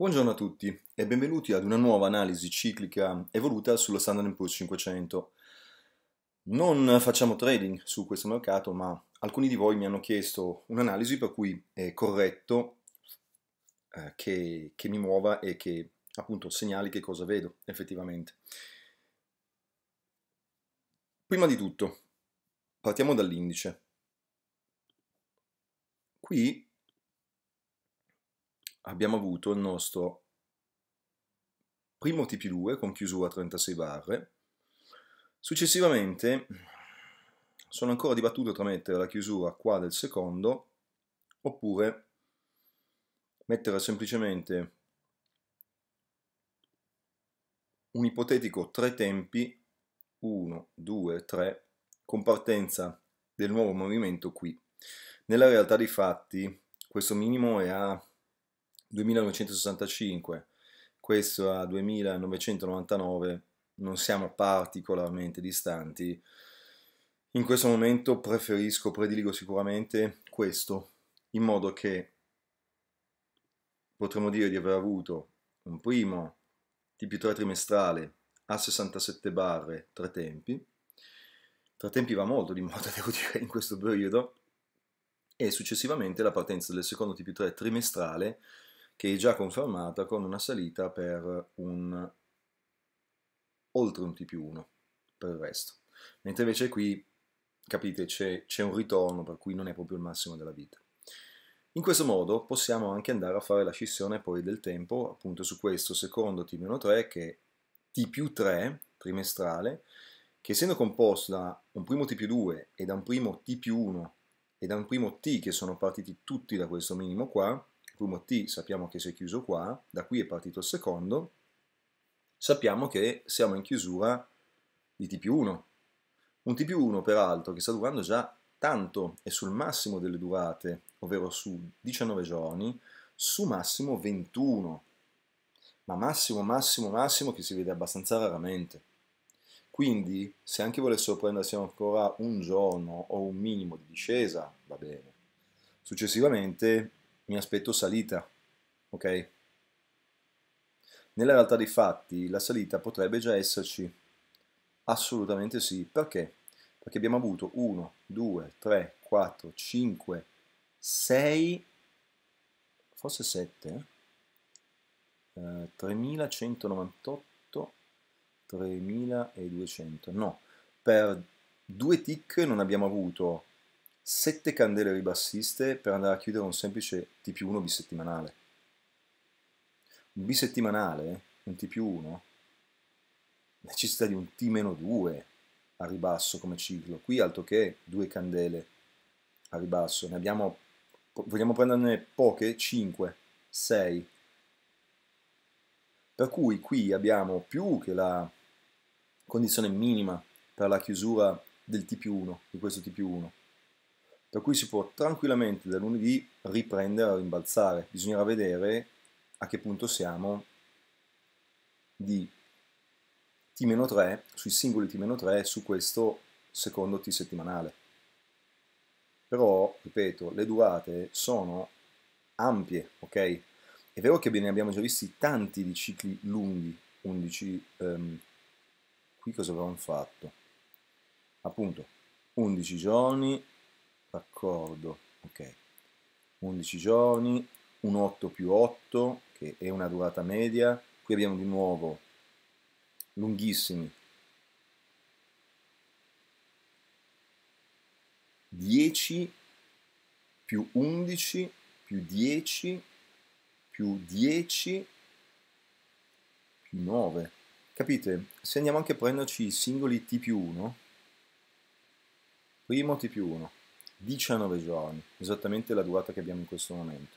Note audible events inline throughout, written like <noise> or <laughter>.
Buongiorno a tutti e benvenuti ad una nuova analisi ciclica evoluta sullo Standard Poor's 500. Non facciamo trading su questo mercato, ma alcuni di voi mi hanno chiesto un'analisi per cui è corretto eh, che, che mi muova e che appunto segnali che cosa vedo effettivamente. Prima di tutto, partiamo dall'indice. Qui abbiamo avuto il nostro primo TP2 con chiusura 36 barre. Successivamente sono ancora dibattuto tra mettere la chiusura qua del secondo oppure mettere semplicemente un ipotetico tre tempi 1, 2, 3 con partenza del nuovo movimento qui. Nella realtà dei fatti questo minimo è a 2965, questo a 2999, non siamo particolarmente distanti. In questo momento preferisco, prediligo sicuramente questo, in modo che potremmo dire di aver avuto un primo TP3 trimestrale a 67 barre, tre tempi. Tre tempi va molto di moda, <laughs> devo dire, in questo periodo. E successivamente la partenza del secondo TP3 trimestrale che è già confermata con una salita per un oltre un T più 1 per il resto. Mentre invece qui, capite, c'è un ritorno per cui non è proprio il massimo della vita. In questo modo possiamo anche andare a fare la scissione poi del tempo appunto su questo secondo T-3 meno che è T più 3 trimestrale che essendo composto da un primo T più 2 e da un primo T più 1 e da un primo T che sono partiti tutti da questo minimo qua primo t sappiamo che si è chiuso qua, da qui è partito il secondo, sappiamo che siamo in chiusura di t più 1. Un t più 1 peraltro che sta durando già tanto e sul massimo delle durate, ovvero su 19 giorni, su massimo 21, ma massimo, massimo, massimo che si vede abbastanza raramente. Quindi, se anche volessero prendersi ancora un giorno o un minimo di discesa, va bene. Successivamente mi aspetto salita, ok? Nella realtà dei fatti la salita potrebbe già esserci, assolutamente sì, perché? Perché abbiamo avuto 1, 2, 3, 4, 5, 6, forse 7, eh? 3198, eh, 3200, no, per due tick non abbiamo avuto sette candele ribassiste per andare a chiudere un semplice T più 1 bisettimanale. Un bisettimanale, eh? un T più 1, necessita di un T meno 2 a ribasso come ciclo. Qui altro che due candele a ribasso, ne abbiamo, vogliamo prenderne poche? 5, 6. Per cui qui abbiamo più che la condizione minima per la chiusura del T più 1, di questo T più 1 per cui si può tranquillamente da lunedì riprendere a rimbalzare. Bisognerà vedere a che punto siamo di T-3 sui singoli T-3 su questo secondo T settimanale. Però, ripeto, le durate sono ampie, ok? È vero che ne abbiamo già visti tanti di cicli lunghi, 11, um, ehm, qui cosa avevamo fatto? Appunto, 11 giorni, d'accordo, ok. 11 giorni, un 8 più 8, che è una durata media. Qui abbiamo di nuovo lunghissimi 10 più 11 più 10 più 10 più 9. Capite? Se andiamo anche a prenderci i singoli t più 1, primo t più 1, 19 giorni, esattamente la durata che abbiamo in questo momento.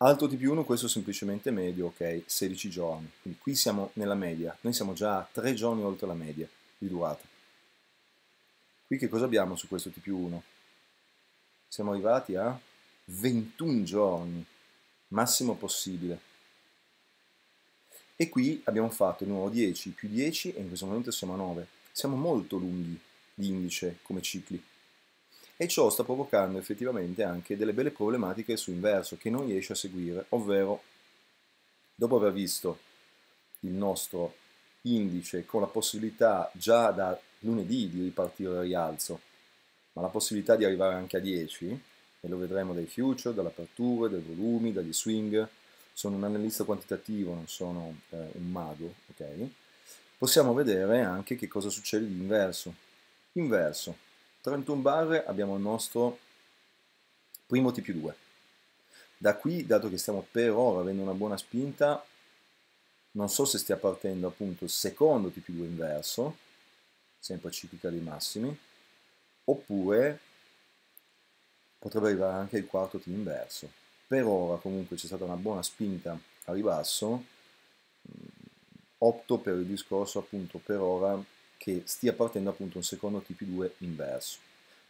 Alto T più 1, questo semplicemente medio, ok, 16 giorni. Quindi qui siamo nella media, noi siamo già a 3 giorni oltre la media di durata. Qui che cosa abbiamo su questo T più 1? Siamo arrivati a 21 giorni, massimo possibile. E qui abbiamo fatto di nuovo 10 più 10 e in questo momento siamo a 9. Siamo molto lunghi di indice come cicli e ciò sta provocando effettivamente anche delle belle problematiche su inverso che non riesce a seguire, ovvero dopo aver visto il nostro indice con la possibilità già da lunedì di ripartire al rialzo, ma la possibilità di arrivare anche a 10, e lo vedremo dai future, dall'apertura, dai volumi, dagli swing, sono un analista quantitativo, non sono eh, un mago, ok? Possiamo vedere anche che cosa succede di inverso. Inverso, 31 barre abbiamo il nostro primo T più 2. Da qui, dato che stiamo per ora avendo una buona spinta, non so se stia partendo appunto il secondo T più 2 inverso, sempre ciclica dei massimi, oppure potrebbe arrivare anche il quarto T inverso. Per ora comunque c'è stata una buona spinta a ribasso, mm, opto per il discorso appunto per ora che stia partendo appunto un secondo TP2 inverso.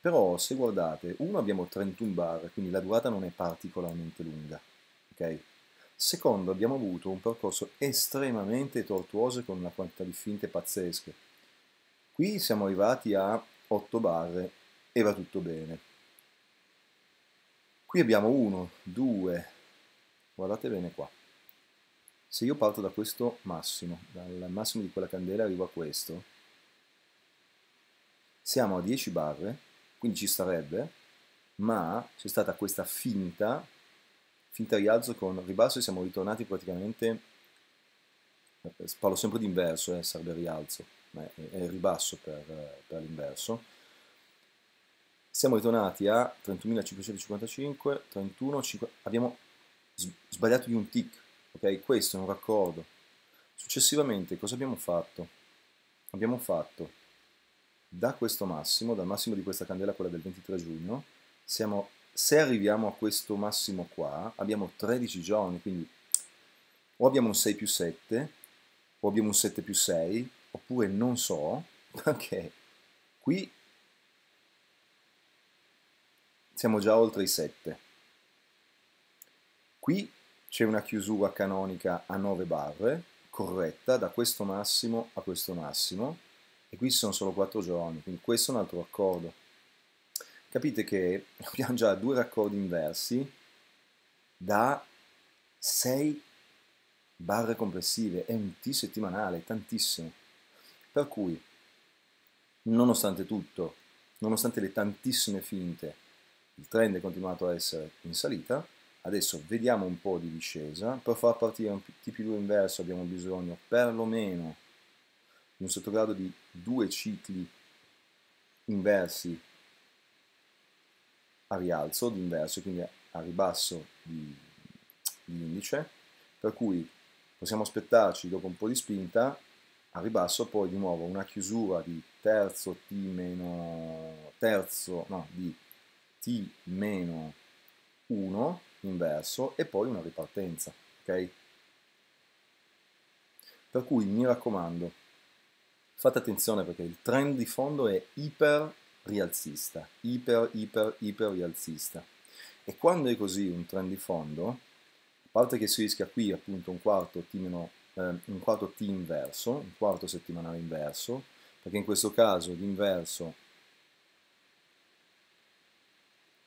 Però se guardate, uno abbiamo 31 bar, quindi la durata non è particolarmente lunga, ok? Secondo, abbiamo avuto un percorso estremamente tortuoso e con una quantità di finte pazzesche. Qui siamo arrivati a 8 barre e va tutto bene. Qui abbiamo 1, 2, guardate bene qua. Se io parto da questo massimo, dal massimo di quella candela arrivo a questo, siamo a 10 barre, quindi ci sarebbe, ma c'è stata questa finta, finta rialzo con ribasso e siamo ritornati praticamente, eh, parlo sempre di inverso, eh, sarebbe rialzo, ma è, è ribasso per, eh, per l'inverso, siamo ritornati a 31.555, 31, 5, abbiamo sbagliato di un tick, ok? Questo è un raccordo. Successivamente cosa abbiamo fatto? Abbiamo fatto da questo massimo, dal massimo di questa candela, quella del 23 giugno, siamo, se arriviamo a questo massimo qua, abbiamo 13 giorni, quindi o abbiamo un 6 più 7, o abbiamo un 7 più 6, oppure non so, perché <laughs> qui siamo già oltre i 7. Qui c'è una chiusura canonica a 9 barre, corretta da questo massimo a questo massimo, e qui sono solo quattro giorni, quindi questo è un altro raccordo. Capite che <laughs> abbiamo già due raccordi inversi da 6 barre complessive, è un T settimanale, tantissimo. Per cui, nonostante tutto, nonostante le tantissime finte, il trend è continuato a essere in salita, adesso vediamo un po' di discesa, per far partire un TP2 inverso abbiamo bisogno perlomeno un sottogrado di due cicli inversi a rialzo di inverso, quindi a ribasso di, di indice, per cui possiamo aspettarci dopo un po' di spinta a ribasso poi di nuovo una chiusura di terzo t meno terzo no di t meno 1 inverso e poi una ripartenza ok per cui mi raccomando fate attenzione perché il trend di fondo è iper rialzista, iper, iper, iper rialzista. E quando è così un trend di fondo, a parte che si rischia qui appunto un quarto timino, eh, un quarto T inverso, un quarto settimanale inverso, perché in questo caso l'inverso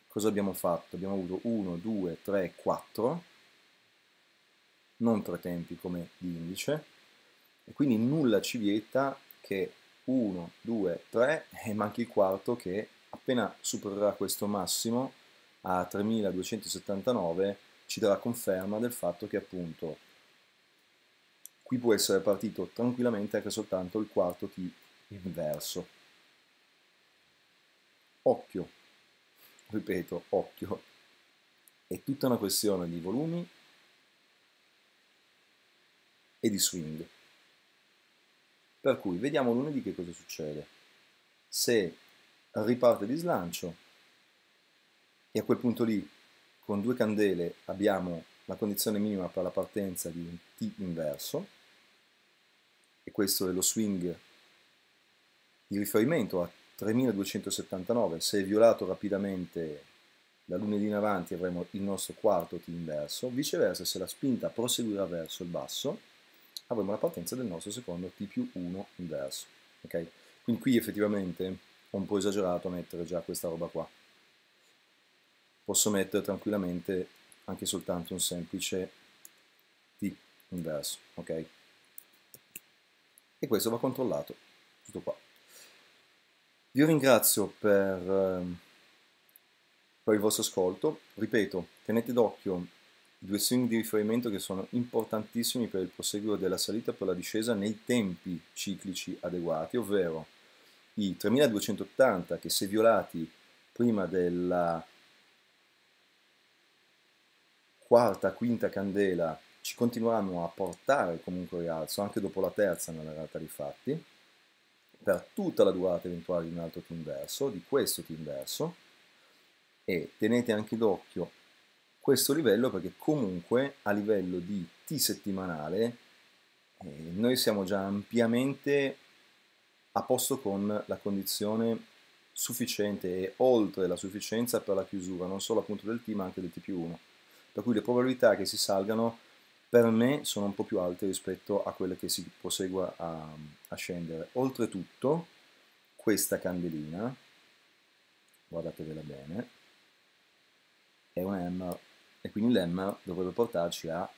cosa abbiamo fatto? Abbiamo avuto 1, 2, 3, 4, non tre tempi come l'indice, e quindi nulla ci vieta che 1, 2, 3 e manca il quarto che appena supererà questo massimo a 3279 ci darà conferma del fatto che appunto qui può essere partito tranquillamente anche soltanto il quarto T inverso. Occhio, ripeto, occhio, è tutta una questione di volumi e di swing. Per cui vediamo lunedì che cosa succede. Se riparte di slancio e a quel punto lì con due candele abbiamo la condizione minima per la partenza di un T inverso e questo è lo swing di riferimento a 3279 se è violato rapidamente da lunedì in avanti avremo il nostro quarto T inverso viceversa se la spinta proseguirà verso il basso avremo la partenza del nostro secondo t più 1 inverso. Okay? Quindi qui effettivamente ho un po' esagerato a mettere già questa roba qua. Posso mettere tranquillamente anche soltanto un semplice t inverso. Okay? E questo va controllato. Tutto qua. Vi ringrazio per, eh, per il vostro ascolto. Ripeto, tenete d'occhio due string di riferimento che sono importantissimi per il proseguo della salita e per la discesa nei tempi ciclici adeguati, ovvero i 3280 che se violati prima della quarta, quinta candela ci continueranno a portare comunque rialzo anche dopo la terza nella realtà dei fatti per tutta la durata eventuale di un altro T inverso, di questo team verso e tenete anche d'occhio questo livello perché comunque a livello di T settimanale eh, noi siamo già ampiamente a posto con la condizione sufficiente e oltre la sufficienza per la chiusura non solo appunto del T ma anche del T più 1 per cui le probabilità che si salgano per me sono un po' più alte rispetto a quelle che si prosegua a, a scendere oltretutto questa candelina guardatevela bene è una hammer e quindi lemma dovrebbe portarci a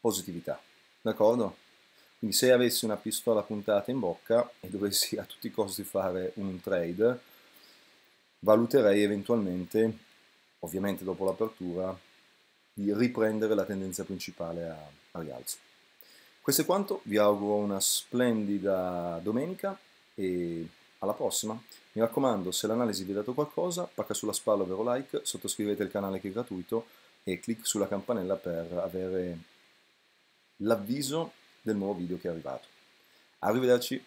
positività, d'accordo? Quindi se avessi una pistola puntata in bocca e dovessi a tutti i costi fare un trade, valuterei eventualmente, ovviamente dopo l'apertura, di riprendere la tendenza principale a, a rialzo. Questo è quanto, vi auguro una splendida domenica e alla prossima. Mi raccomando, se l'analisi vi ha dato qualcosa, pacca sulla spalla ovvero like, sottoscrivete il canale che è gratuito, e clic sulla campanella per avere l'avviso del nuovo video che è arrivato. Arrivederci!